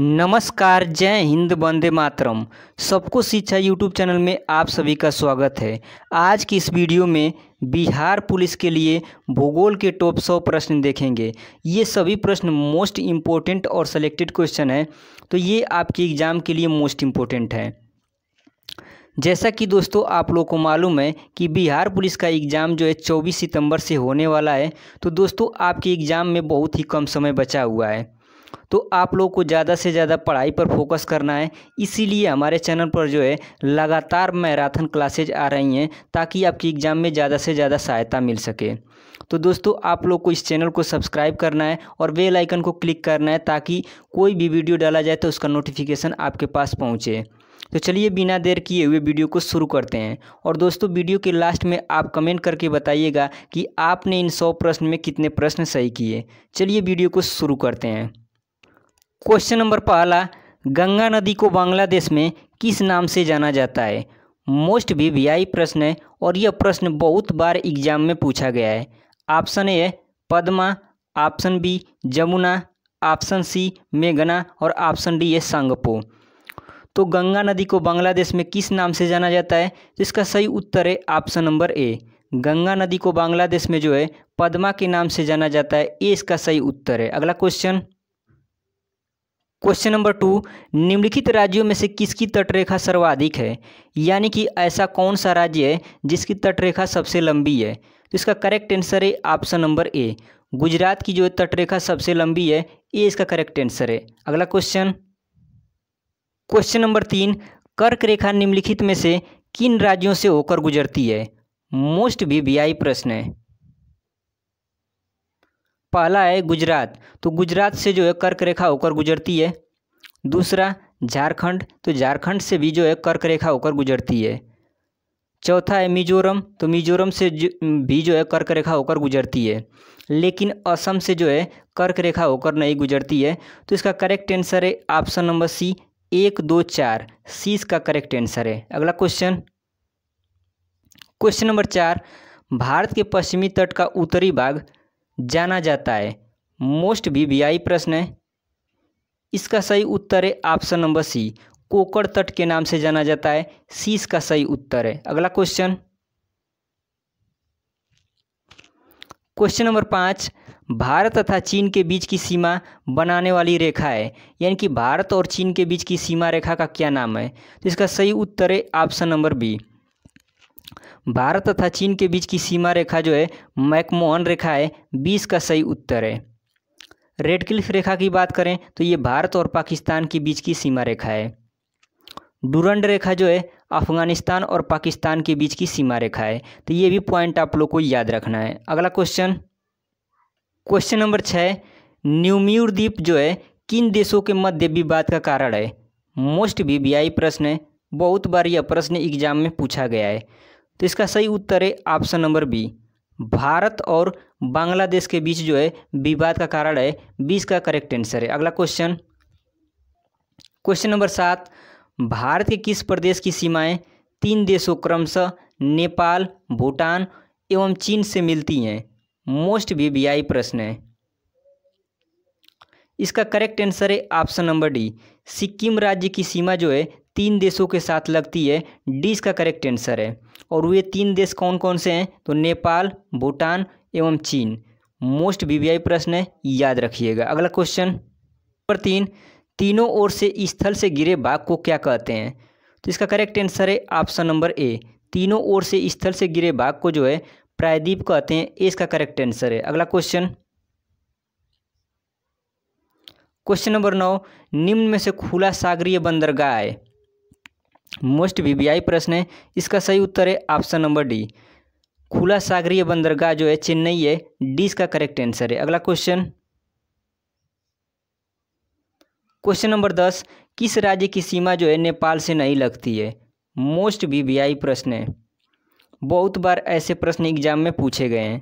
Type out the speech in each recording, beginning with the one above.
नमस्कार जय हिंद वंदे मातरम सबको शिक्षा यूट्यूब चैनल में आप सभी का स्वागत है आज की इस वीडियो में बिहार पुलिस के लिए भूगोल के टॉप सौ प्रश्न देखेंगे ये सभी प्रश्न मोस्ट इम्पोर्टेंट और सेलेक्टेड क्वेश्चन है तो ये आपके एग्ज़ाम के लिए मोस्ट इम्पोर्टेंट है जैसा कि दोस्तों आप लोग को मालूम है कि बिहार पुलिस का एग्ज़ाम जो है 24 सितंबर से होने वाला है तो दोस्तों आपके एग्ज़ाम में बहुत ही कम समय बचा हुआ है तो आप लोगों को ज़्यादा से ज़्यादा पढ़ाई पर फोकस करना है इसीलिए हमारे चैनल पर जो है लगातार मैराथन क्लासेज आ रही हैं ताकि आपकी एग्ज़ाम में ज़्यादा से ज़्यादा सहायता मिल सके तो दोस्तों आप लोग को इस चैनल को सब्सक्राइब करना है और बेल आइकन को क्लिक करना है ताकि कोई भी वीडियो डाला जाए तो उसका नोटिफिकेशन आपके पास पहुँचे तो चलिए बिना देर किए हुए वीडियो को शुरू करते हैं और दोस्तों वीडियो के लास्ट में आप कमेंट करके बताइएगा कि आपने इन सौ प्रश्न में कितने प्रश्न सही किए चलिए वीडियो को शुरू करते हैं क्वेश्चन नंबर पहला गंगा नदी को बांग्लादेश में किस नाम से जाना जाता है मोस्ट भी वी आई प्रश्न है और यह प्रश्न बहुत बार एग्जाम में पूछा गया है ऑप्शन ए है Padma option B Jamuna option C मेघना और ऑप्शन डी है सांगपो तो गंगा नदी को बांग्लादेश में किस नाम से जाना जाता है तो इसका सही उत्तर है ऑप्शन नंबर ए गंगा नदी को बांग्लादेश में जो है पद्मा के नाम से जाना जाता है ए इसका सही उत्तर है अगला क्वेश्चन क्वेश्चन नंबर टू निम्नलिखित राज्यों में से किसकी तटरेखा सर्वाधिक है यानी कि ऐसा कौन सा राज्य है जिसकी तटरेखा सबसे लंबी है तो इसका करेक्ट आंसर है ऑप्शन नंबर ए गुजरात की जो तटरेखा सबसे लंबी है ये इसका करेक्ट आंसर है अगला क्वेश्चन क्वेश्चन नंबर तीन कर्क रेखा निम्नलिखित में से किन राज्यों से होकर गुजरती है मोस्ट भी वी प्रश्न है पहला है गुजरात तो गुजरात से जो है कर्क रेखा होकर गुजरती है दूसरा झारखंड तो झारखंड से भी जो है कर्क रेखा होकर गुजरती है चौथा है मिजोरम तो मिजोरम से भी जो है कर्क रेखा होकर गुजरती है लेकिन असम से जो है कर्क रेखा होकर नहीं गुजरती है तो इसका करेक्ट आंसर है ऑप्शन नंबर सी एक दो चार सी इसका करेक्ट आंसर है अगला क्वेश्चन क्वेश्चन नंबर चार भारत के पश्चिमी तट का उत्तरी भाग जाना जाता है मोस्ट आई प्रश्न है इसका सही उत्तर है ऑप्शन नंबर सी कोकड़ तट के नाम से जाना जाता है सी इसका सही उत्तर है अगला क्वेश्चन क्वेश्चन नंबर पाँच भारत तथा चीन के बीच की सीमा बनाने वाली रेखा है यानी कि भारत और चीन के बीच की सीमा रेखा का क्या नाम है तो इसका सही उत्तर है ऑप्शन नंबर बी भारत तथा चीन के बीच की सीमा रेखा जो है मैकमोहन रेखा है बीस का सही उत्तर है रेड क्लिफ रेखा की बात करें तो ये भारत और पाकिस्तान के बीच की सीमा रेखा है डूरंड रेखा जो है अफगानिस्तान और पाकिस्तान के बीच की सीमा रेखा है तो ये भी पॉइंट आप लोग को याद रखना है अगला क्वेश्चन क्वेश्चन नंबर छः न्यूम्यूर द्वीप जो है किन देशों के मध्य विवाद का कारण है मोस्ट वी प्रश्न है बहुत बार यह प्रश्न एग्जाम में पूछा गया है तो इसका सही उत्तर है ऑप्शन नंबर बी भारत और बांग्लादेश के बीच जो है विवाद का कारण है बीस का करेक्ट आंसर है अगला क्वेश्चन क्वेश्चन नंबर सात भारत के किस प्रदेश की सीमाएं तीन देशों क्रमशः नेपाल भूटान एवं चीन से मिलती हैं मोस्ट बीबीआई प्रश्न है इसका करेक्ट आंसर है ऑप्शन नंबर डी सिक्किम राज्य की सीमा जो है तीन देशों के साथ लगती है डी इसका करेक्ट आंसर है और वे तीन देश कौन कौन से हैं तो नेपाल भूटान एवं चीन मोस्ट वीवीआई प्रश्न है याद रखिएगा अगला क्वेश्चन नंबर तीन तीनों ओर से स्थल से गिरे भाग को क्या कहते हैं तो इसका करेक्ट आंसर है ऑप्शन नंबर ए तीनों ओर से स्थल से गिरे भाग को जो है प्रायद्वीप कहते हैं इसका करेक्ट आंसर है अगला क्वेश्चन क्वेश्चन नंबर नौ निम्न में से खुला सागरीय बंदरगाह है मोस्ट वीवीआई प्रश्न है इसका सही उत्तर है ऑप्शन नंबर डी खुला सागरीय बंदरगाह जो है चेन्नई है डी इसका करेक्ट आंसर है अगला क्वेश्चन क्वेश्चन नंबर दस किस राज्य की सीमा जो है नेपाल से नहीं लगती है मोस्ट वीवीआई प्रश्न है बहुत बार ऐसे प्रश्न एग्जाम में पूछे गए हैं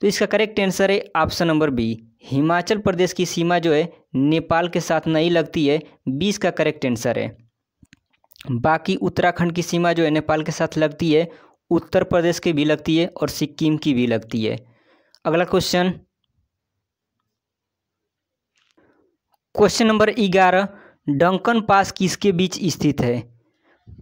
तो इसका करेक्ट आंसर है option number B Himachal Pradesh की सीमा जो है नेपाल के साथ नहीं लगती है बीस का करेक्ट आंसर है बाकी उत्तराखंड की सीमा जो है नेपाल के साथ लगती है उत्तर प्रदेश की भी लगती है और सिक्किम की भी लगती है अगला क्वेश्चन क्वेश्चन नंबर ग्यारह डंकन पास किसके बीच स्थित है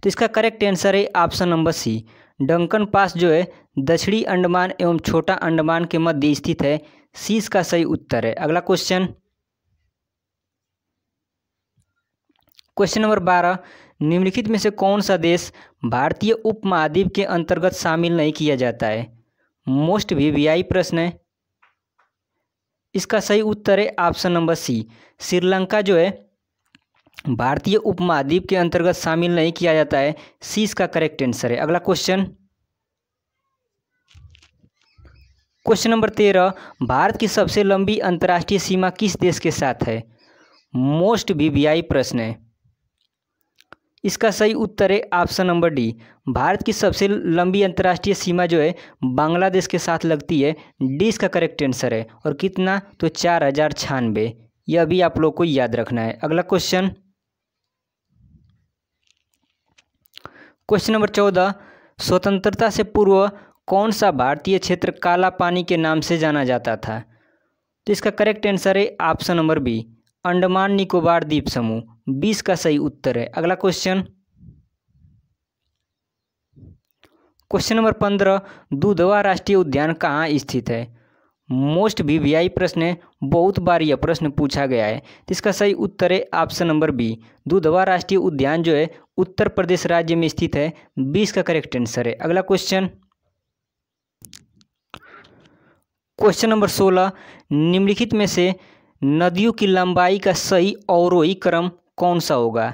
तो इसका करेक्ट आंसर है option number C Duncan pass जो है दक्षिणी अंडमान एवं छोटा अंडमान के मध्य स्थित है सी इसका सही उत्तर है अगला क्वेश्चन क्वेश्चन नंबर बारह निम्नलिखित में से कौन सा देश भारतीय उपमहाद्वीप के अंतर्गत शामिल नहीं किया जाता है मोस्ट वी वी आई प्रश्न है इसका सही उत्तर है ऑप्शन नंबर सी श्रीलंका जो है भारतीय उपमहाद्वीप के अंतर्गत शामिल नहीं किया जाता है सी इसका करेक्ट आंसर है अगला क्वेश्चन क्वेश्चन नंबर तेरह भारत की सबसे लंबी अंतर्राष्ट्रीय सीमा किस देश के साथ है मोस्ट वी वी आई प्रश्न है इसका सही उत्तर है ऑप्शन नंबर डी भारत की सबसे लंबी अंतर्राष्ट्रीय सीमा जो है बांग्लादेश के साथ लगती है डी इसका करेक्ट आंसर है और कितना तो चार हजार छियानबे यह भी आप लोग को याद रखना है अगला क्वेश्चन क्वेश्चन नंबर चौदह स्वतंत्रता से पूर्व कौन सा भारतीय क्षेत्र काला पानी के नाम से जाना जाता था तो इसका करेक्ट आंसर है option number B Andaman Nicobar द्वीप समूह बीस का सही उत्तर है अगला क्वेश्चन क्वेश्चन नंबर पंद्रह दुधवा राष्ट्रीय उद्यान कहाँ स्थित है मोस्ट भी वी आई प्रश्न है बहुत बार यह प्रश्न पूछा गया है तो इसका सही उत्तर है ऑप्शन नंबर बी दुधवा राष्ट्रीय उद्यान जो है उत्तर प्रदेश राज्य में स्थित है बीस का करेक्ट आंसर है अगला क्वेश्चन क्वेश्चन नंबर सोलह निम्नलिखित में से नदियों की लंबाई का सही अवरोही क्रम कौन सा होगा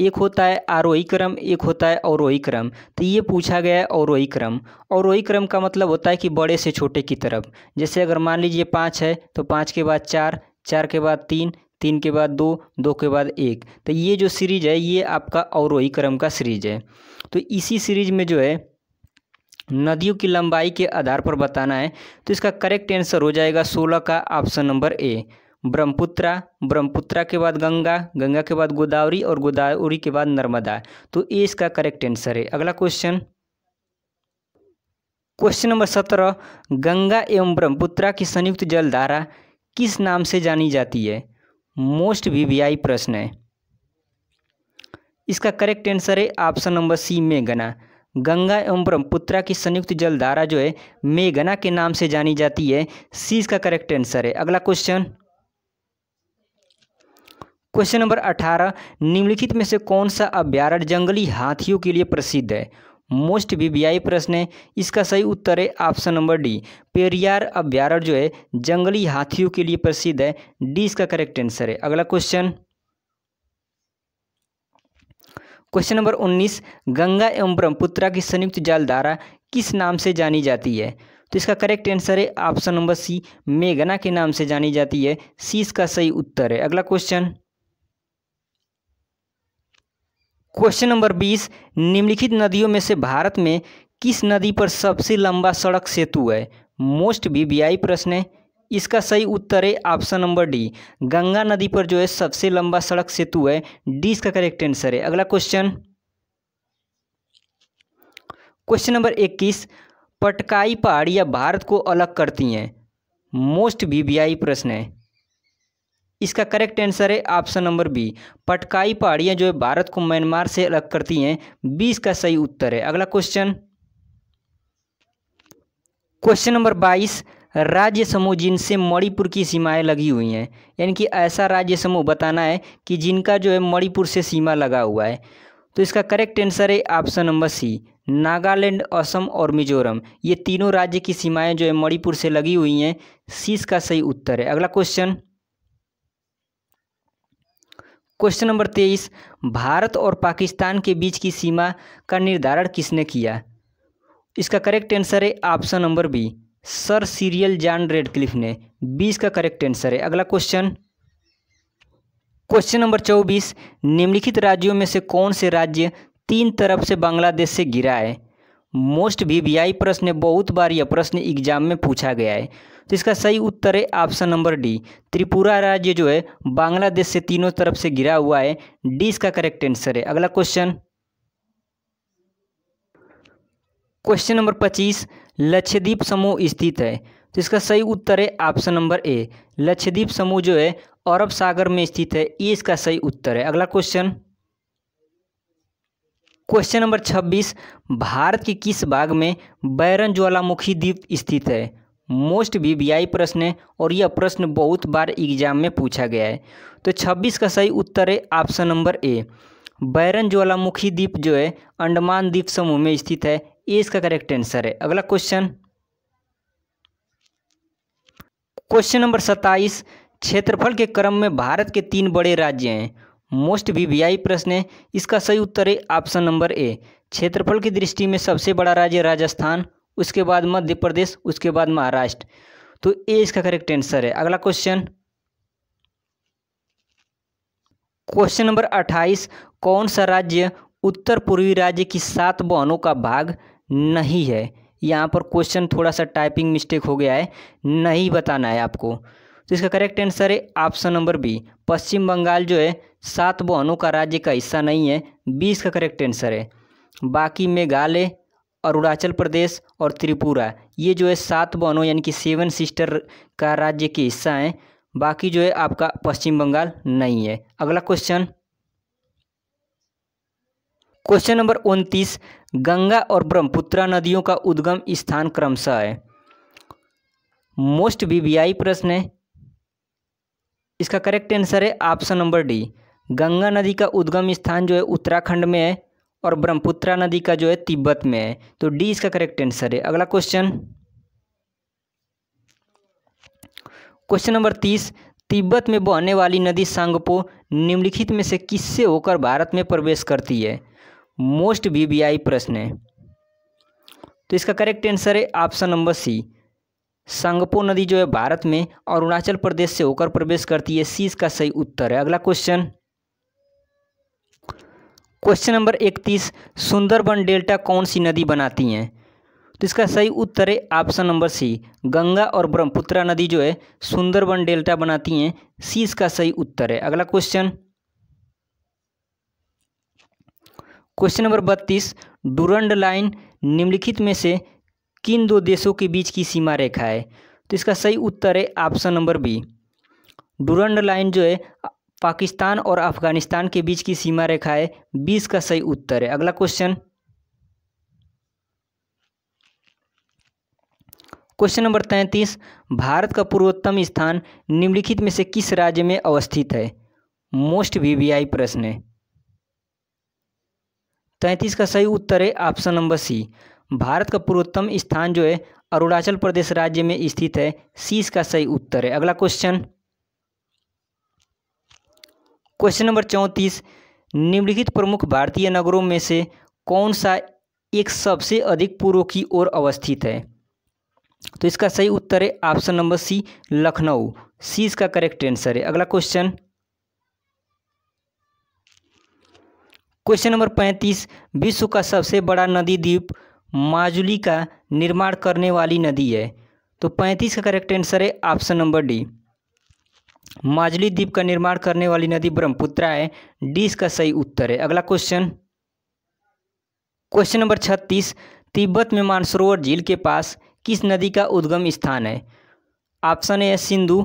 एक होता है आरोही क्रम एक होता है अवरोही क्रम तो ये पूछा गया है अवरोही क्रम अवरोही क्रम का मतलब होता है कि बड़े से छोटे की तरफ जैसे अगर मान लीजिए पाँच है तो पाँच के बाद चार चार के बाद तीन तीन के बाद दो दो के बाद एक तो ये जो सीरीज है ये आपका अवरोही क्रम का सीरीज है तो इसी सीरीज में जो है नदियों की लंबाई के आधार पर बताना है तो इसका करेक्ट आंसर हो जाएगा सोलह का option number A Brahmaputra Brahmaputra के बाद गंगा गंगा के बाद गोदावरी और गोदावरी के बाद नर्मदा तो ये इसका करेक्ट आंसर है अगला क्वेश्चन क्वेश्चन नंबर सत्रह गंगा एवं ब्रह्मपुत्रा की संयुक्त जलधारा किस नाम से जानी जाती है मोस्ट वीवीआई प्रश्न है इसका करेक्ट आंसर है ऑप्शन नंबर सी मेघना गंगा एवं ब्रह्मपुत्रा की संयुक्त जलधारा जो है मेघना के नाम से जानी जाती है सी इसका करेक्ट आंसर है अगला क्वेश्चन क्वेश्चन नंबर अठारह निम्नलिखित में से कौन सा अभ्यारण्य जंगली हाथियों के लिए प्रसिद्ध है मोस्ट वीवीआई प्रश्न है इसका सही उत्तर है ऑप्शन नंबर डी पेरियार अभ्यारण्य जो है जंगली हाथियों के लिए प्रसिद्ध है डी इसका करेक्ट आंसर है अगला क्वेश्चन क्वेश्चन नंबर 19 गंगा एवं ब्रह्मपुत्रा की संयुक्त जलधारा किस नाम से जानी जाती है तो इसका करेक्ट आंसर है ऑप्शन नंबर सी मेघना के नाम से जानी जाती है सी इसका सही उत्तर है अगला क्वेश्चन क्वेश्चन नंबर बीस निम्नलिखित नदियों में से भारत में किस नदी पर सबसे लंबा सड़क सेतु है मोस्ट वी आई प्रश्न है इसका सही उत्तर है ऑप्शन नंबर डी गंगा नदी पर जो है सबसे लंबा सड़क सेतु है डी इसका करेक्ट आंसर है अगला क्वेश्चन क्वेश्चन नंबर इक्कीस पटकाई पहाड़ियाँ भारत को अलग करती हैं मोस्ट वी आई प्रश्न है इसका करेक्ट आंसर है ऑप्शन नंबर बी पटकाई पहाड़ियाँ जो है भारत को म्यांमार से अलग करती हैं बी इसका सही उत्तर है अगला क्वेश्चन क्वेश्चन नंबर बाईस राज्य समूह जिनसे मणिपुर की सीमाएं लगी हुई हैं यानी कि ऐसा राज्य समूह बताना है कि जिनका जो है मणिपुर से सीमा लगा हुआ है तो इसका करेक्ट आंसर है option number C Nagaland Assam और मिजोरम ये तीनों राज्य की सीमाएं जो है मणिपुर से लगी हुई हैं सी इसका सही उत्तर है अगला क्वेश्चन क्वेश्चन नंबर तेईस भारत और पाकिस्तान के बीच की सीमा का निर्धारण किसने किया इसका करेक्ट आंसर है option number B Sir Cyril John Radcliffe ने बीस का करेक्ट आंसर है अगला क्वेश्चन क्वेश्चन नंबर चौबीस निम्नलिखित राज्यों में से कौन से राज्य तीन तरफ से बांग्लादेश से गिरा है मोस्ट वी वी आई प्रश्न बहुत बार यह प्रश्न एग्जाम में पूछा गया है तो इसका सही उत्तर है ऑप्शन नंबर डी त्रिपुरा राज्य जो है बांग्लादेश से तीनों तरफ से घिरा हुआ है डी इसका करेक्ट आंसर है अगला क्वेश्चन क्वेश्चन नंबर पच्चीस लक्षद्वीप समूह स्थित है तो इसका सही उत्तर है ऑप्शन नंबर ए लक्षद्वीप समूह जो है अरब सागर में स्थित है ये इसका सही उत्तर है अगला क्वेश्चन क्वेश्चन नंबर छब्बीस भारत के किस भाग में बैरन ज्वालामुखी द्वीप स्थित है मोस्ट वीवीआई प्रश्न है और यह प्रश्न बहुत बार एग्जाम में पूछा गया है तो 26 का सही उत्तर है ऑप्शन नंबर ए बैरन ज्वालामुखी द्वीप जो है अंडमान द्वीप समूह में स्थित है ए इसका करेक्ट आंसर है अगला क्वेश्चन क्वेश्चन नंबर सत्ताईस क्षेत्रफल के क्रम में भारत के तीन बड़े राज्य हैं मोस्ट वी वी आई प्रश्न है इसका सही उत्तर है ऑप्शन नंबर ए क्षेत्रफल की दृष्टि में सबसे बड़ा राज्य राजस्थान उसके बाद मध्य प्रदेश उसके बाद महाराष्ट्र तो ए इसका करेक्ट आंसर है अगला क्वेश्चन क्वेश्चन नंबर अट्ठाईस कौन सा राज्य उत्तर पूर्वी राज्य की सात बहनों का भाग नहीं है यहाँ पर क्वेश्चन थोड़ा सा टाइपिंग मिस्टेक हो गया है नहीं बताना है आपको तो इसका करेक्ट आंसर है option number B Paschim Bangal जो है सात बहनों का राज्य का हिस्सा नहीं है बीस का करेक्ट आंसर है बाकी मेघालय अरुणाचल प्रदेश और त्रिपुरा ये जो है सात बहनों यानी कि सेवन सिस्टर का राज्य के हिस्सा हैं बाकी जो है आपका पश्चिम बंगाल नहीं है अगला क्वेश्चन क्वेश्चन नंबर उनतीस गंगा और ब्रह्मपुत्रा नदियों का उद्गम स्थान क्रमशः है मोस्ट वीवीआई प्रश्न है इसका करेक्ट आंसर है ऑप्शन नंबर डी गंगा नदी का उद्गम स्थान जो है उत्तराखंड में है और ब्रह्मपुत्रा नदी का जो है तिब्बत में है तो डी इसका करेक्ट आंसर है अगला क्वेश्चन क्वेश्चन नंबर तीस तिब्बत में बहने वाली नदी सांगपो निम्नलिखित में से किससे होकर भारत में प्रवेश करती है मोस्ट वीवीआई प्रश्न है तो इसका करेक्ट आंसर है ऑप्शन नंबर सी सांगपो नदी जो है भारत में अरुणाचल प्रदेश से होकर प्रवेश करती है सी इसका सही उत्तर है अगला क्वेश्चन क्वेश्चन नंबर इकतीस सुंदरबन डेल्टा कौन सी नदी बनाती हैं तो इसका सही उत्तर है ऑप्शन नंबर सी गंगा और ब्रह्मपुत्रा नदी जो है सुंदरबन डेल्टा बनाती हैं सी इसका सही उत्तर है अगला क्वेश्चन क्वेश्चन नंबर बत्तीस डुरंड लाइन निम्नलिखित में से किन दो देशों के बीच की सीमा रेखा है तो इसका सही उत्तर है option number B Durand line जो है पाकिस्तान और अफगानिस्तान के बीच की सीमा रेखा है बीस का सही उत्तर है अगला क्वेश्चन क्वेश्चन नंबर तैंतीस भारत का पूर्वोत्तम स्थान निम्नलिखित में से किस राज्य में अवस्थित है मोस्ट वीवीआई प्रश्न है तैंतीस का सही उत्तर है ऑप्शन नंबर सी भारत का पूर्वोत्तम स्थान जो है अरुणाचल प्रदेश राज्य में स्थित है सी इसका सही उत्तर है अगला क्वेश्चन क्वेश्चन नंबर चौंतीस निम्नलिखित प्रमुख भारतीय नगरों में से कौन सा एक सबसे अधिक पूर्व की ओर अवस्थित है तो इसका सही उत्तर है option number C Lucknow C इसका करेक्ट आंसर है अगला क्वेश्चन क्वेश्चन नंबर पैंतीस विश्व का सबसे बड़ा नदी द्वीप माजुली का निर्माण करने वाली नदी है तो पैंतीस का करेक्ट आंसर है ऑप्शन नंबर डी माजली द्वीप का निर्माण करने वाली नदी ब्रह्मपुत्रा है डी इसका सही उत्तर है अगला क्वेश्चन क्वेश्चन नंबर छत्तीस तिब्बत में मानसरोवर झील के पास किस नदी का उद्गम स्थान है ऑप्शन ए है Sindhu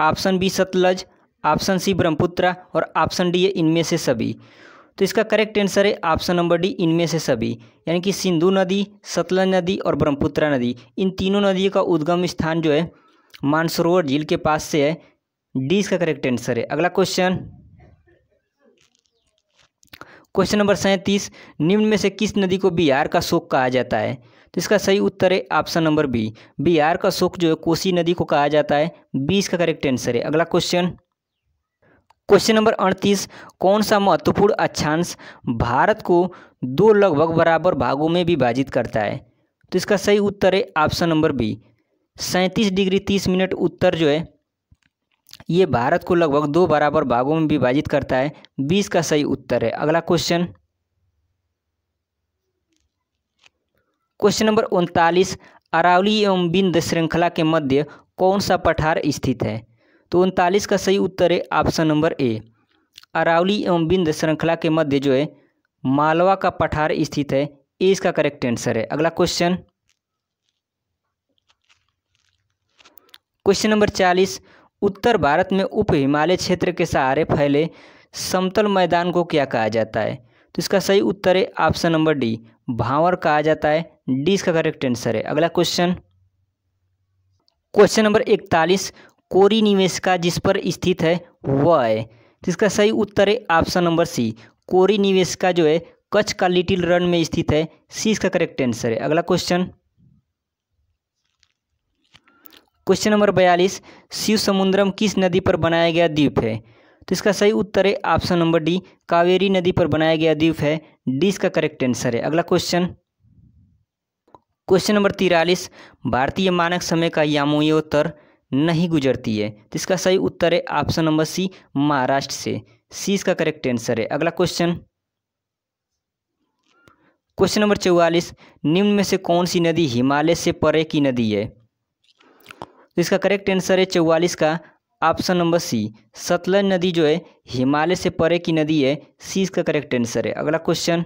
option B Satluj option C Brahmaputra और ऑप्शन डी है इनमें से सभी तो इसका करेक्ट आंसर है ऑप्शन नंबर डी इनमें से सभी यानी कि सिंधु नदी सतलज नदी और ब्रह्मपुत्रा नदी इन तीनों नदियों का उद्गम स्थान जो है मानसरोवर झील के पास से है डी इसका करेक्ट आंसर है अगला क्वेश्चन क्वेश्चन नंबर सैंतीस निम्न में से किस नदी को बिहार का शोक कहा जाता है तो इसका सही उत्तर है ऑप्शन नंबर बी बिहार का शोक जो है कोसी नदी को कहा जाता है बी इसका करेक्ट आंसर है अगला क्वेश्चन क्वेश्चन नंबर अड़तीस कौन सा महत्वपूर्ण अक्षांश भारत को दो लगभग बराबर भागों में विभाजित करता है तो इसका सही उत्तर है ऑप्शन नंबर बी सैंतीस डिग्री तीस मिनट उत्तर जो है ये भारत को लगभग दो बराबर भागों में विभाजित करता है बीस का सही उत्तर है अगला क्वेश्चन क्वेश्चन नंबर उनतालीस अरावली एवं बिंद श्रृंखला के मध्य कौन सा पठार स्थित है तो उनतालीस का सही उत्तर है ऑप्शन नंबर ए अरावली एवं बिंद श्रृंखला के मध्य जो है मालवा का पठार स्थित है ए इसका करेक्ट आंसर है अगला क्वेश्चन क्वेश्चन नंबर चालीस उत्तर भारत में उप हिमालय क्षेत्र के सहारे फैले समतल मैदान को क्या कहा जाता है तो इसका सही उत्तर है ऑप्शन नंबर डी भावर कहा जाता है डी इसका करेक्ट आंसर है अगला क्वेश्चन क्वेश्चन नंबर इकतालीस कोरी का जिस पर स्थित है वह है तो इसका सही उत्तर है ऑप्शन नंबर सी कोरी का जो है कच्छ का लिटिल रन में स्थित है सी इसका करेक्ट आंसर है अगला क्वेश्चन क्वेश्चन नंबर बयालीस शिव समुद्रम किस नदी पर बनाया गया द्वीप है तो इसका सही उत्तर है ऑप्शन नंबर डी कावेरी नदी पर बनाया गया द्वीप है डी इसका करेक्ट आंसर है अगला क्वेश्चन क्वेश्चन नंबर तिरालीस भारतीय मानक समय का यामोत्तर नहीं गुजरती है तो इसका सही उत्तर है ऑप्शन नंबर सी महाराष्ट्र से सी इसका करेक्ट आंसर है अगला क्वेश्चन क्वेश्चन नंबर चौवालीस निम्न में से कौन सी नदी हिमालय से परे की नदी है तो इसका करेक्ट आंसर है चौवालीस का ऑप्शन नंबर सी सतलज नदी जो है हिमालय से परे की नदी है सी इसका करेक्ट आंसर है अगला क्वेश्चन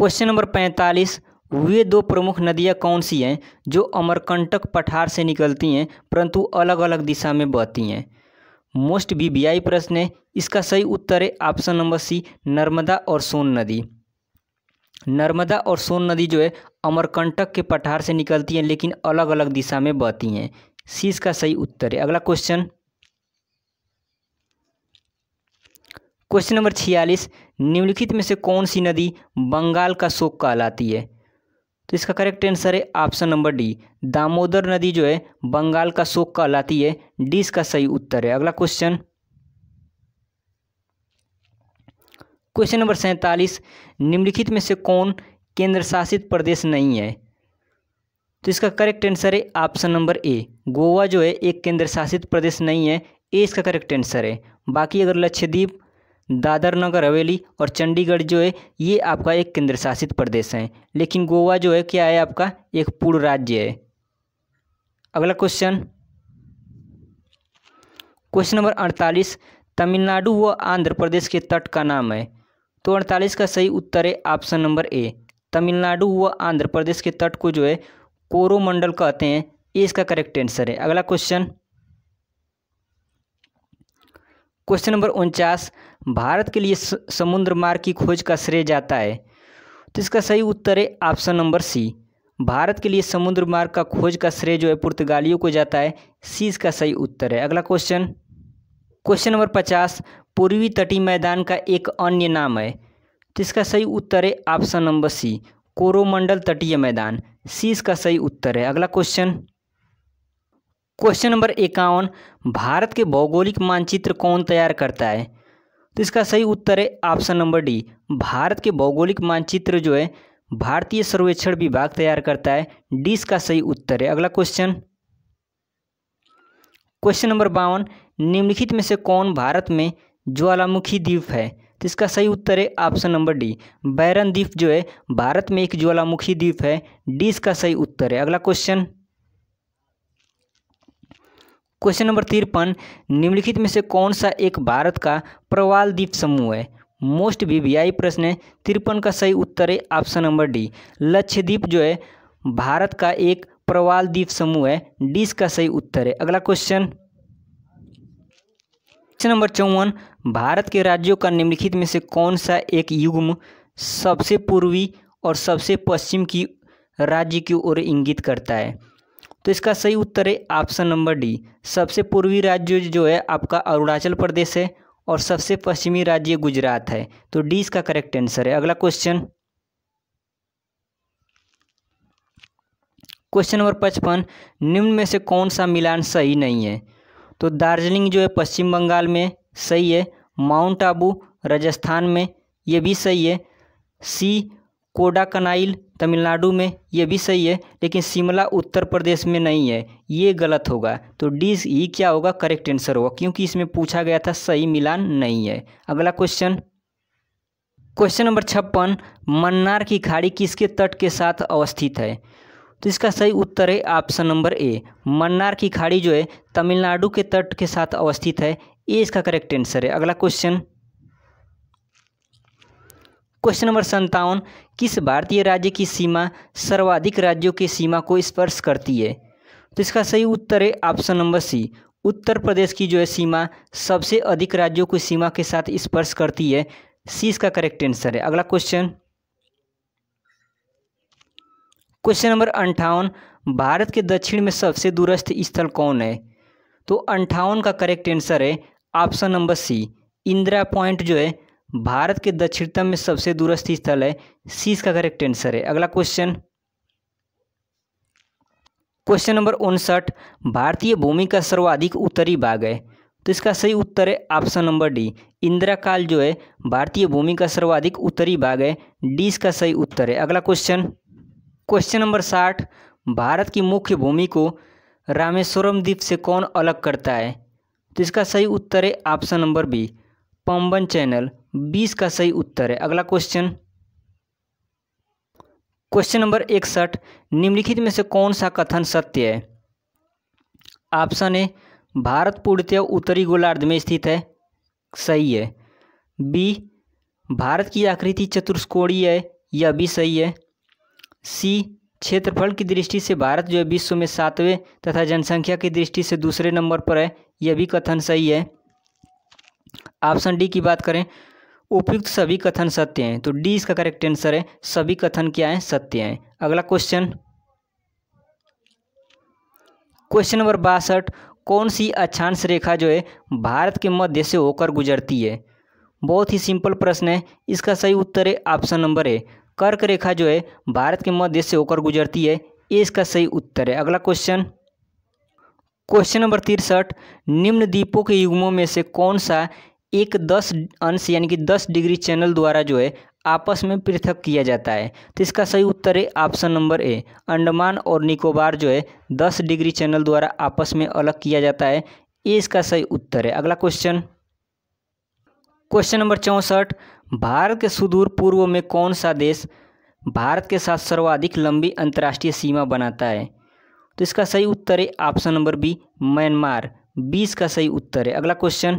क्वेश्चन नंबर पैंतालीस वे दो प्रमुख नदियाँ कौन सी हैं जो अमरकंटक पठार से निकलती हैं परंतु अलग अलग दिशा में बहती हैं मोस्ट बीबीआई आई प्रश्न है इसका सही उत्तर है ऑप्शन नंबर सी नर्मदा और सोन नदी नर्मदा और सोन नदी जो है अमरकंटक के पठार से निकलती हैं लेकिन अलग अलग दिशा में बहती हैं सी इसका सही उत्तर है अगला क्वेश्चन क्वेश्चन नंबर छियालीस निम्नलिखित में से कौन सी नदी बंगाल का शोक कहलाती है तो इसका करेक्ट आंसर है ऑप्शन नंबर डी दामोदर नदी जो है बंगाल का शोक कहलाती है डी इसका सही उत्तर है अगला क्वेश्चन क्वेश्चन नंबर सैंतालीस निम्नलिखित में से कौन केंद्र शासित प्रदेश नहीं है तो इसका करेक्ट आंसर है ऑप्शन नंबर ए गोवा जो है एक केंद्र शासित प्रदेश नहीं है ए इसका करेक्ट आंसर है बाकी अगर लक्षद्वीप दादर नगर हवेली और चंडीगढ़ जो है ये आपका एक केंद्र शासित प्रदेश है लेकिन गोवा जो है क्या है आपका एक पूर्ण राज्य है अगला क्वेश्चन क्वेश्चन नंबर अड़तालीस तमिलनाडु व आंध्र प्रदेश के तट का नाम है तो अड़तालीस का सही उत्तर है ऑप्शन नंबर ए तमिलनाडु व आंध्र प्रदेश के तट को जो है कोरोमंडल कहते हैं ये इसका करेक्ट आंसर है अगला क्वेश्चन क्वेश्चन नंबर उनचास भारत के लिए समुद्र मार्ग की खोज का श्रेय जाता है तो इसका सही उत्तर है ऑप्शन नंबर सी भारत के लिए समुद्र मार्ग का खोज का श्रेय जो है पुर्तगालियों को जाता है सी इसका सही उत्तर है अगला क्वेश्चन क्वेश्चन नंबर पचास पूर्वी तटीय मैदान का एक अन्य नाम है तो इसका सही उत्तर है ऑप्शन नंबर सी कोरोमंडल तटीय मैदान सी इसका सही उत्तर है अगला क्वेश्चन क्वेश्चन नंबर इक्यावन भारत के भौगोलिक मानचित्र कौन तैयार करता है तो इसका सही उत्तर है ऑप्शन नंबर डी भारत के भौगोलिक मानचित्र जो है भारतीय सर्वेक्षण विभाग तैयार करता है डी इसका सही उत्तर है अगला क्वेश्चन क्वेश्चन नंबर बावन निम्नलिखित में से कौन भारत में ज्वालामुखी द्वीप है तो इसका सही उत्तर है ऑप्शन नंबर डी बैरन द्वीप जो है भारत में एक ज्वालामुखी द्वीप है डी इसका सही उत्तर है अगला क्वेश्चन क्वेश्चन नंबर तिरपन निम्नलिखित में से कौन सा एक भारत का प्रवाल द्वीप समूह है मोस्ट वीवीआई प्रश्न है तिरपन का सही उत्तर है ऑप्शन नंबर डी लक्षद्वीप जो है भारत का एक प्रवाल द्वीप समूह है डी इसका सही उत्तर है अगला क्वेश्चन क्वेश्चन नंबर चौवन भारत के राज्यों का निम्नलिखित में से कौन सा एक युग्म सबसे पूर्वी और सबसे पश्चिम की राज्य की ओर इंगित करता है तो इसका सही उत्तर है ऑप्शन नंबर डी सबसे पूर्वी राज्य जो है आपका अरुणाचल प्रदेश है और सबसे पश्चिमी राज्य गुजरात है तो डी इसका करेक्ट आंसर है अगला क्वेश्चन क्वेश्चन नंबर पचपन निम्न में से कौन सा मिलान सही नहीं है तो दार्जिलिंग जो है पश्चिम बंगाल में सही है माउंट आबू राजस्थान में ये भी सही है सी कोडा कनाइल तमिलनाडु में ये भी सही है लेकिन शिमला उत्तर प्रदेश में नहीं है ये गलत होगा तो डी ही क्या होगा करेक्ट आंसर होगा क्योंकि इसमें पूछा गया था सही मिलान नहीं है अगला क्वेश्चन क्वेश्चन नंबर छप्पन मन्नार की खाड़ी किसके तट के साथ अवस्थित है तो इसका सही उत्तर है ऑप्शन नंबर ए मन्नार की खाड़ी जो है तमिलनाडु के तट के साथ अवस्थित है ये इसका करेक्ट आंसर है अगला क्वेश्चन क्वेश्चन नंबर संतावन किस भारतीय राज्य की सीमा सर्वाधिक राज्यों की सीमा को स्पर्श करती है तो इसका सही उत्तर है ऑप्शन नंबर सी उत्तर प्रदेश की जो है सीमा सबसे अधिक राज्यों की सीमा के साथ स्पर्श करती है सी इसका करेक्ट आंसर है अगला क्वेश्चन क्वेश्चन नंबर अंठावन भारत के दक्षिण में सबसे दूरस्थ स्थल कौन है तो अंठावन का करेक्ट आंसर है option number C Indira point जो है भारत के दक्षिणतम में सबसे दूरस्थ स्थल है सी इसका करेक्ट आंसर है अगला क्वेश्चन क्वेश्चन नंबर उनसठ भारतीय भूमि का सर्वाधिक उत्तरी भाग है तो इसका सही उत्तर है ऑप्शन नंबर डी इंदिरा काल जो है भारतीय भूमि का सर्वाधिक उत्तरी भाग है डी इसका सही उत्तर है अगला क्वेश्चन क्वेश्चन नंबर साठ भारत की मुख्य भूमि को रामेश्वरम द्वीप से कौन अलग करता है तो इसका सही उत्तर है option number B Pamban channel बीस का सही उत्तर है अगला क्वेश्चन क्वेश्चन नंबर इकसठ निम्नलिखित में से कौन सा कथन सत्य है ऑप्शन ए भारत पूर्णतः उत्तरी गोलार्ध में स्थित है सही है बी भारत की आकृति चतुष्कोणीय है यह भी सही है सी क्षेत्रफल की दृष्टि से भारत जो है विश्व में सातवें तथा जनसंख्या की दृष्टि से दूसरे नंबर पर है यह भी कथन सही है ऑप्शन डी की बात करें उपयुक्त सभी कथन सत्य हैं तो डी इसका करेक्ट आंसर है सभी कथन क्या है सत्य हैं अगला क्वेश्चन क्वेश्चन नंबर बासठ कौन सी अक्षांश रेखा जो है भारत के मध्य से होकर गुजरती है बहुत ही सिंपल प्रश्न है इसका सही उत्तर है ऑप्शन नंबर ए कर्क रेखा जो है भारत के मध्य से होकर गुजरती है ये इसका सही उत्तर है अगला क्वेश्चन क्वेश्चन नंबर तिरसठ निम्न द्वीपों के युग्मों में से कौन सा एक दस अंश यानी कि दस डिग्री चैनल द्वारा जो है आपस में पृथक किया जाता है तो इसका सही उत्तर है ऑप्शन नंबर ए अंडमान और निकोबार जो है दस डिग्री चैनल द्वारा आपस में अलग किया जाता है ये इसका सही उत्तर है अगला क्वेश्चन क्वेश्चन नंबर चौंसठ भारत के सुदूर पूर्व में कौन सा देश भारत के साथ सर्वाधिक लंबी अंतर्राष्ट्रीय सीमा बनाता है तो इसका सही उत्तर है ऑप्शन नंबर बी म्यांमार बीस का सही उत्तर है अगला क्वेश्चन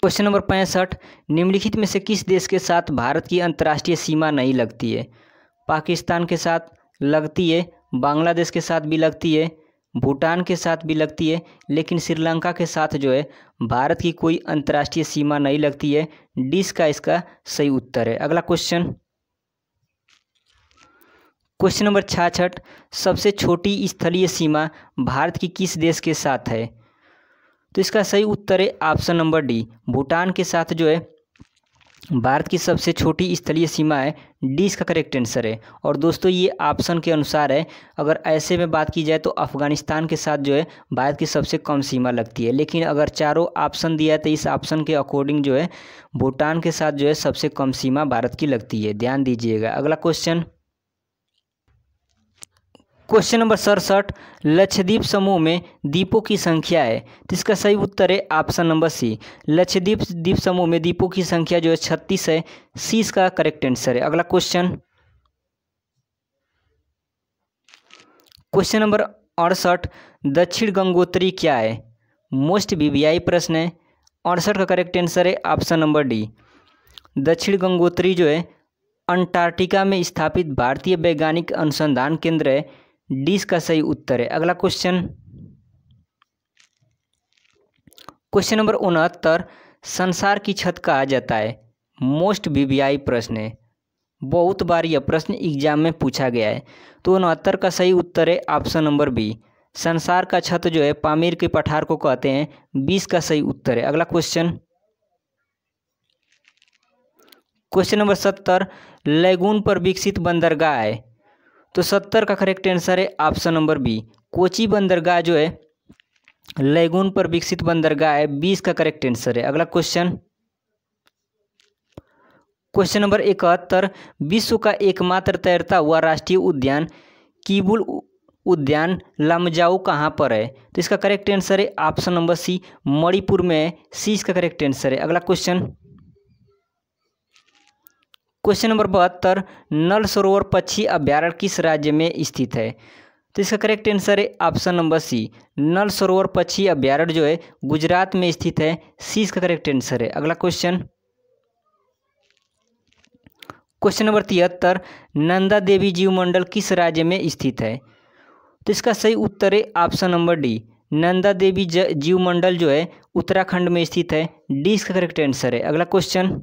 क्वेश्चन नंबर पैंसठ निम्नलिखित में से किस देश के साथ भारत की अंतर्राष्ट्रीय सीमा नहीं लगती है पाकिस्तान के साथ लगती है बांग्लादेश के साथ भी लगती है भूटान के साथ भी लगती है लेकिन श्रीलंका के साथ जो है भारत की कोई अंतर्राष्ट्रीय सीमा नहीं लगती है डिस का इसका सही उत्तर है अगला क्वेश्चन क्वेश्चन नंबर छाछठ सबसे छोटी स्थलीय सीमा भारत की किस देश के साथ है तो इसका सही उत्तर है ऑप्शन नंबर डी भूटान के साथ जो है भारत की सबसे छोटी स्थलीय सीमा है डी इसका करेक्ट आंसर है और दोस्तों ये ऑप्शन के अनुसार है अगर ऐसे में बात की जाए तो अफगानिस्तान के साथ जो है भारत की सबसे कम सीमा लगती है लेकिन अगर चारों ऑप्शन दिया है तो इस ऑप्शन के अकॉर्डिंग जो है भूटान के साथ जो है सबसे कम सीमा भारत की लगती है ध्यान दीजिएगा अगला क्वेश्चन क्वेश्चन नंबर सड़सठ लक्षद्वीप समूह में दीपों की संख्या है तो इसका सही उत्तर है ऑप्शन नंबर सी लक्षद्वीप द्वीप समूह में दीपों की संख्या जो है छत्तीस है सी इसका करेक्ट आंसर है अगला क्वेश्चन क्वेश्चन नंबर अड़सठ दक्षिण गंगोत्री क्या है मोस्ट बीबीआई प्रश्न है अड़सठ का करेक्ट आंसर है option number D Dakshin Gangotri जो है अंटार्कटिका में स्थापित भारतीय वैज्ञानिक अनुसंधान केंद्र है डी इसका सही उत्तर है अगला क्वेश्चन क्वेश्चन नंबर उनहत्तर संसार की छत कहा जाता है मोस्ट वीवीआई प्रश्न है बहुत बार यह प्रश्न एग्जाम में पूछा गया है तो उनहत्तर का सही उत्तर है ऑप्शन नंबर बी संसार का छत जो है पामीर के पठार को कहते हैं बीस का सही उत्तर है अगला क्वेश्चन क्वेश्चन नंबर सत्तर लैगून पर विकसित बंदरगाह है तो सत्तर का करेक्ट आंसर है ऑप्शन नंबर बी कोची बंदरगाह जो है लेगून पर विकसित बंदरगाह है बीस का करेक्ट आंसर है अगला क्वेश्चन क्वेश्चन नंबर इकहत्तर विश्व का एकमात्र तैरता हुआ राष्ट्रीय उद्यान कीबुल उद्यान लमजाऊ कहाँ पर है तो इसका करेक्ट आंसर है ऑप्शन नंबर सी मणिपुर में है सी इसका करेक्ट आंसर है अगला क्वेश्चन क्वेश्चन नंबर बहत्तर नल सरोवर पक्षी अभ्यारण्य किस राज्य में स्थित है तो इसका करेक्ट आंसर है option number C Nal Sarovar पक्षी अभ्यारण्य जो है गुजरात में स्थित है सी इसका करेक्ट आंसर है अगला क्वेश्चन क्वेश्चन नंबर तिहत्तर नंदा देवी जीव मंडल किस राज्य में स्थित है तो इसका सही उत्तर है option number D Nanda Devi जीव मंडल जो है उत्तराखंड में स्थित है डी इसका करेक्ट आंसर है अगला क्वेश्चन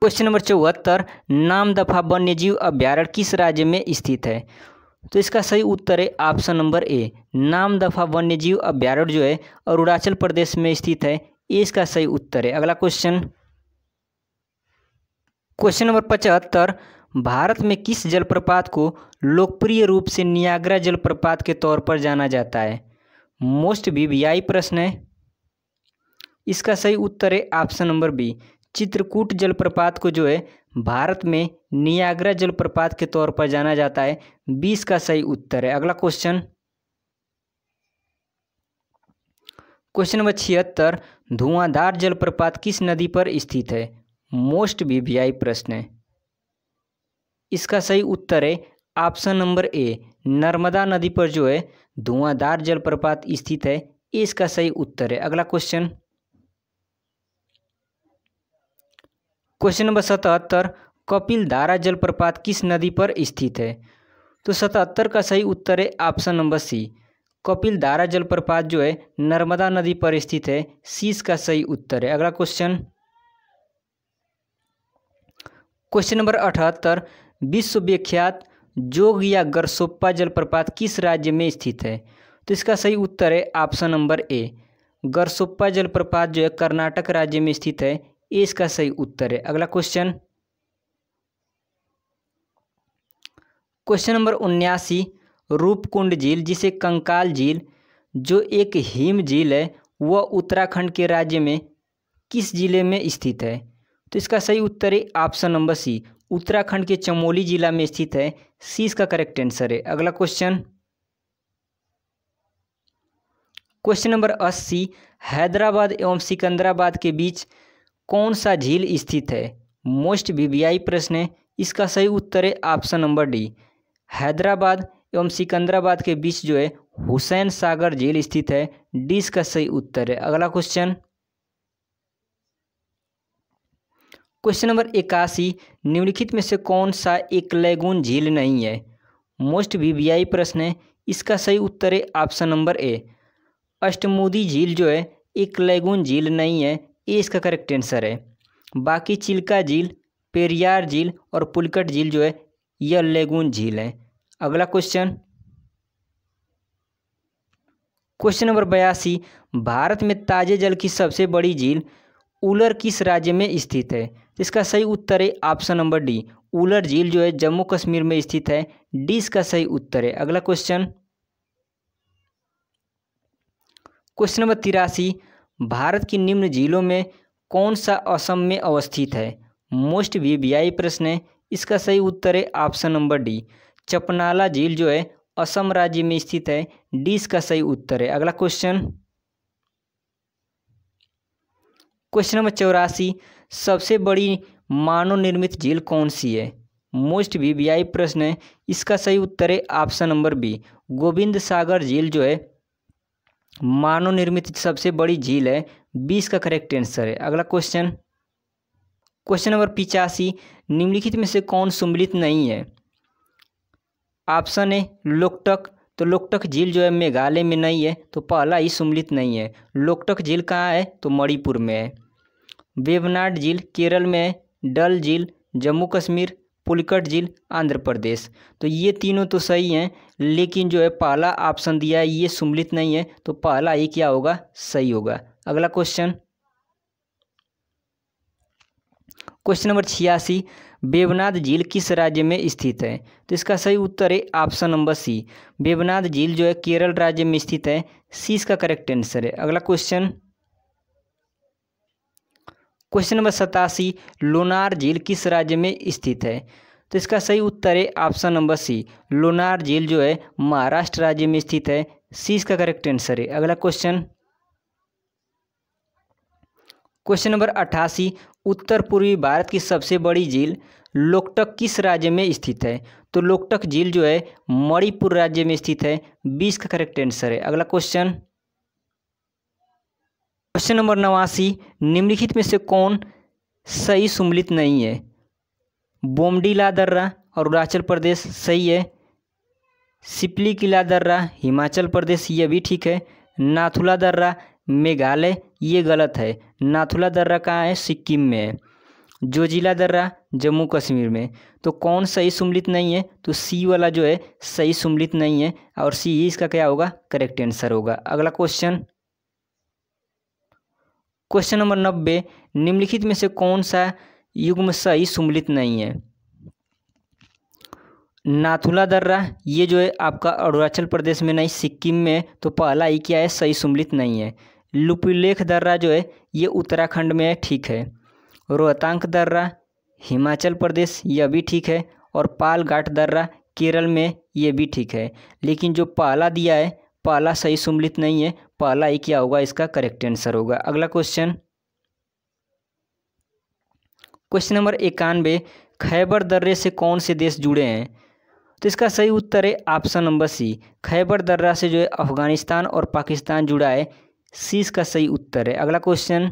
क्वेश्चन नंबर चौहत्तर नाम दफा वन्य जीव अभ्यारण्य किस राज्य में स्थित है तो इसका सही उत्तर है ऑप्शन नंबर ए नाम दफा वन्य जीव अभ्यारण्य जो है अरुणाचल प्रदेश में स्थित है इसका सही उत्तर है अगला क्वेश्चन क्वेश्चन नंबर पचहत्तर भारत में किस जलप्रपात को लोकप्रिय रूप से नियाग्रा जलप्रपात के तौर पर जाना जाता है मोस्ट वीवीआई प्रश्न है इसका सही उत्तर है ऑप्शन नंबर बी चित्रकूट जलप्रपात को जो है भारत में नियाग्रा जलप्रपात के तौर पर जाना जाता है बीस का सही उत्तर है अगला क्वेश्चन क्वेश्चन नंबर छिहत्तर धुआंधार जलप्रपात किस नदी पर स्थित है मोस्ट वीवीआई प्रश्न है इसका सही उत्तर है ऑप्शन नंबर ए नर्मदा नदी पर जो है धुआंधार जलप्रपात स्थित है इसका सही उत्तर है अगला क्वेश्चन क्वेश्चन नंबर सतहत्तर कपिल धारा जलप्रपात किस नदी पर स्थित है तो सतहत्तर का सही उत्तर है ऑप्शन नंबर सी कपिल धारा जलप्रपात जो है नर्मदा नदी पर स्थित है सी का सही उत्तर है अगला क्वेश्चन क्वेश्चन नंबर अठहत्तर विश्वविख्यात जोग या गरसोप्पा जलप्रपात किस राज्य में स्थित है तो इसका सही उत्तर है ऑप्शन नंबर ए गरसोप्पा जलप्रपात जो है कर्नाटक राज्य में स्थित है ये इसका सही उत्तर है अगला क्वेश्चन क्वेश्चन नंबर उन्यासी रूपकुंड झील जिसे कंकाल झील जो एक हिम झील है वह उत्तराखंड के राज्य में किस जिले में स्थित है तो इसका सही उत्तर है ऑप्शन नंबर सी उत्तराखंड के चमोली जिला में स्थित है सी इसका करेक्ट आंसर है अगला क्वेश्चन क्वेश्चन नंबर अस्सी हैदराबाद एवं सिकंदराबाद के बीच कौन सा झील स्थित है मोस्ट वीवीआई प्रश्न है इसका सही उत्तर है ऑप्शन नंबर डी हैदराबाद एवं सिकंदराबाद के बीच जो है हुसैन सागर झील स्थित है डी इसका सही उत्तर है अगला क्वेश्चन क्वेश्चन नंबर इक्यासी निम्नलिखित में से कौन सा एक लैगून झील नहीं है मोस्ट बीबीआई प्रश्न है इसका सही उत्तर है ऑप्शन नंबर ए अष्टमुदी झील जो है एक लैगून झील नहीं है ये इसका करेक्ट आंसर है बाकी चिल्का झील पेरियार झील और पुलकट झील जो है यह लेगून झील है अगला क्वेश्चन क्वेश्चन नंबर बयासी भारत में ताजे जल की सबसे बड़ी झील उलर किस राज्य में स्थित है इसका सही उत्तर है ऑप्शन नंबर डी उलर झील जो है जम्मू कश्मीर में स्थित है डी इसका सही उत्तर है अगला क्वेश्चन क्वेश्चन नंबर तिरासी भारत की निम्न जिलों में कौन सा असम में अवस्थित है मोस्ट वी प्रश्न है इसका सही उत्तर है ऑप्शन नंबर डी चपनाला झील जो है असम राज्य में स्थित है डी इसका सही उत्तर है अगला क्वेश्चन क्वेश्चन नंबर चौरासी सबसे बड़ी मानव निर्मित झील कौन सी है मोस्ट वी प्रश्न है इसका सही उत्तर है option number B Gobind Sagar झील जो है मानव निर्मित सबसे बड़ी झील है बीस का करेक्ट आंसर है अगला क्वेश्चन क्वेश्चन नंबर पिचासी निम्नलिखित में से कौन सुमिलित नहीं है ऑप्शन है लोकटक तो लोकटक झील जो है मेघालय में नहीं है तो पहला ही सुमिलित नहीं है लोकटक झील कहाँ है तो मणिपुर में है वेबनाड झील केरल में है डल झील जम्मू कश्मीर पुलकट झील आंध्र प्रदेश तो ये तीनों तो सही हैं लेकिन जो है पहला ऑप्शन दिया है ये सम्मिलित नहीं है तो पहला ही क्या होगा सही होगा अगला क्वेश्चन क्वेश्चन नंबर छियासी बेबनाथ झील किस राज्य में स्थित है तो इसका सही उत्तर है ऑप्शन नंबर सी बेबनाथ झील जो है केरल राज्य में स्थित है सी इसका करेक्ट आंसर है अगला क्वेश्चन क्वेश्चन नंबर सतासी लोनार झील किस राज्य में स्थित है तो इसका सही उत्तर है ऑप्शन नंबर सी लोनार झील जो है महाराष्ट्र राज्य में स्थित है सी इसका करेक्ट आंसर है अगला क्वेश्चन क्वेश्चन नंबर अट्ठासी उत्तर पूर्वी भारत की सबसे बड़ी झील लोकटक किस राज्य में स्थित है तो लोकटक झील जो है मणिपुर राज्य में स्थित है बीस का करेक्ट आंसर है अगला क्वेश्चन क्वेश्चन नंबर नवासी निम्नलिखित में से कौन सही सम्मिलित नहीं है बोमडीला दर्रा अरुणाचल प्रदेश सही है सिपली किला दर्रा हिमाचल प्रदेश ये भी ठीक है नाथुला दर्रा मेघालय ये गलत है नाथुला दर्रा कहाँ है सिक्किम में है जोजिला दर्रा जम्मू कश्मीर में तो कौन सही सम्मिलित नहीं है तो सी वाला जो है सही सम्मिलित नहीं है और सी इसका क्या होगा करेक्ट आंसर होगा अगला क्वेश्चन क्वेश्चन नंबर नब्बे निम्नलिखित में से कौन सा युग्म सही सम्मिलित नहीं है नाथुला दर्रा ये जो है आपका अरुणाचल प्रदेश में नहीं सिक्किम में तो पहला ही क्या है सही सम्मिलित नहीं है लुपिलेख दर्रा जो है ये उत्तराखंड में है ठीक है रोहतांग दर्रा हिमाचल प्रदेश यह भी ठीक है और पालघाट दर्रा केरल में ये भी ठीक है लेकिन जो पहला दिया है पहला सही सम्मिलित नहीं है पहला ही क्या होगा इसका करेक्ट आंसर होगा अगला क्वेश्चन क्वेश्चन नंबर इक्यानवे खैबर दर्रे से कौन से देश जुड़े हैं तो इसका सही उत्तर है ऑप्शन नंबर सी खैबर दर्रा से जो है अफगानिस्तान और पाकिस्तान जुड़ा है सी इसका सही उत्तर है अगला क्वेश्चन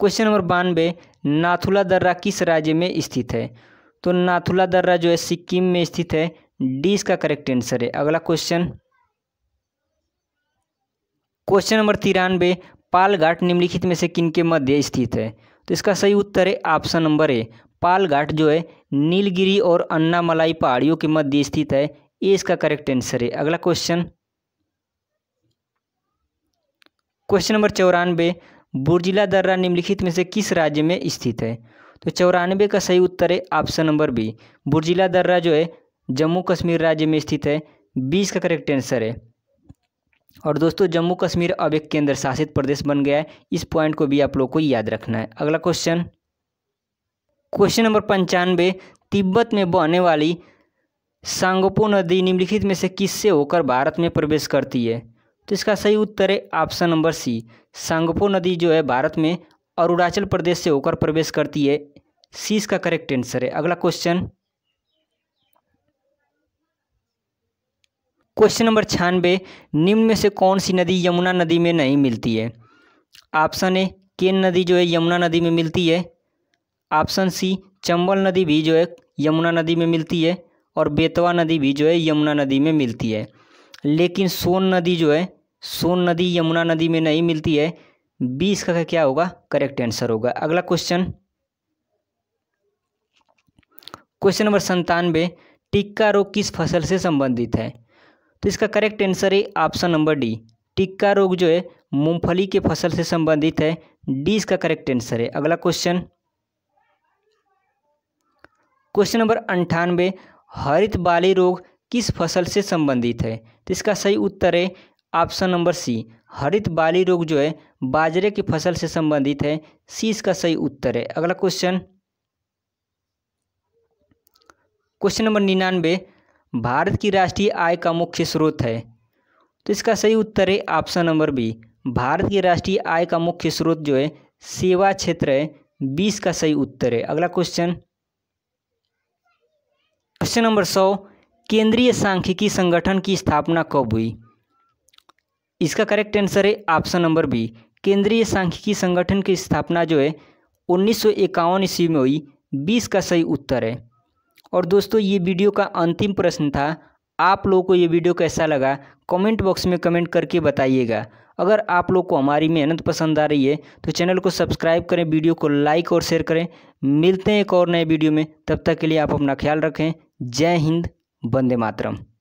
क्वेश्चन नंबर बानवे नाथुला दर्रा किस राज्य में स्थित है तो नाथुला दर्रा जो है सिक्किम में स्थित है डी इसका करेक्ट आंसर है अगला क्वेश्चन क्वेश्चन नंबर तिरानवे पालघाट निम्नलिखित में से किन के मध्य स्थित है तो इसका सही उत्तर है ऑप्शन नंबर ए पालघाट जो है नीलगिरी और अन्नामलाई पहाड़ियों के मध्य स्थित है ये इसका करेक्ट आंसर है अगला क्वेश्चन क्वेश्चन नंबर चौरानवे बुर्जिला दर्रा निम्नलिखित में से किस राज्य में स्थित है तो चौरानवे का सही उत्तर है ऑप्शन नंबर बी बुर्जिला दर्रा जो है जम्मू कश्मीर राज्य में स्थित है बीस का करेक्ट आंसर है और दोस्तों जम्मू कश्मीर अब एक केंद्र शासित प्रदेश बन गया है इस पॉइंट को भी आप लोग को याद रखना है अगला क्वेश्चन क्वेश्चन नंबर पंचानवे तिब्बत में बहने वाली सांगोपो नदी निम्नलिखित में से किससे होकर भारत में प्रवेश करती है तो इसका सही उत्तर है ऑप्शन नंबर सी सांगोपो नदी जो है भारत में अरुणाचल प्रदेश से होकर प्रवेश करती है सी इसका करेक्ट आंसर है अगला क्वेश्चन क्वेश्चन नंबर छियानवे निम्न में से कौन सी नदी यमुना नदी में नहीं मिलती है ऑप्शन ए केन नदी जो है यमुना नदी में मिलती है ऑप्शन सी चंबल नदी भी जो है यमुना नदी में मिलती है और बेतवा नदी भी जो है यमुना नदी में मिलती है लेकिन सोन नदी जो है सोन नदी यमुना नदी में नहीं मिलती है बीस का क्या होगा करेक्ट आंसर होगा अगला क्वेश्चन क्वेश्चन नंबर संतानवे टिक्का रोग किस फसल से संबंधित है तो इसका करेक्ट आंसर है ऑप्शन नंबर डी टिक्का रोग जो है मूंगफली के फसल से संबंधित है डी इसका करेक्ट आंसर है अगला क्वेश्चन क्वेश्चन नंबर अंठानवे हरित बाली रोग किस फसल से संबंधित है तो इसका सही उत्तर है ऑप्शन नंबर सी हरित बाली रोग जो है बाजरे की फसल से संबंधित है सी इसका सही उत्तर है अगला क्वेश्चन क्वेश्चन नंबर निन्यानवे भारत की राष्ट्रीय आय का मुख्य स्रोत है तो इसका सही उत्तर है ऑप्शन नंबर बी भारत की राष्ट्रीय आय का मुख्य स्रोत जो है सेवा क्षेत्र है बीस का सही उत्तर है अगला क्वेश्चन क्वेश्चन नंबर सौ केंद्रीय सांख्यिकी संगठन की स्थापना कब हुई इसका करेक्ट आंसर है ऑप्शन नंबर बी केंद्रीय सांख्यिकी संगठन की स्थापना जो है उन्नीस ईस्वी में हुई बीस का सही उत्तर है और दोस्तों ये वीडियो का अंतिम प्रश्न था आप लोगों को ये वीडियो कैसा लगा कमेंट बॉक्स में कमेंट करके बताइएगा अगर आप लोग को हमारी मेहनत पसंद आ रही है तो चैनल को सब्सक्राइब करें वीडियो को लाइक और शेयर करें मिलते हैं एक और नए वीडियो में तब तक के लिए आप अपना ख्याल रखें जय हिंद वंदे मातरम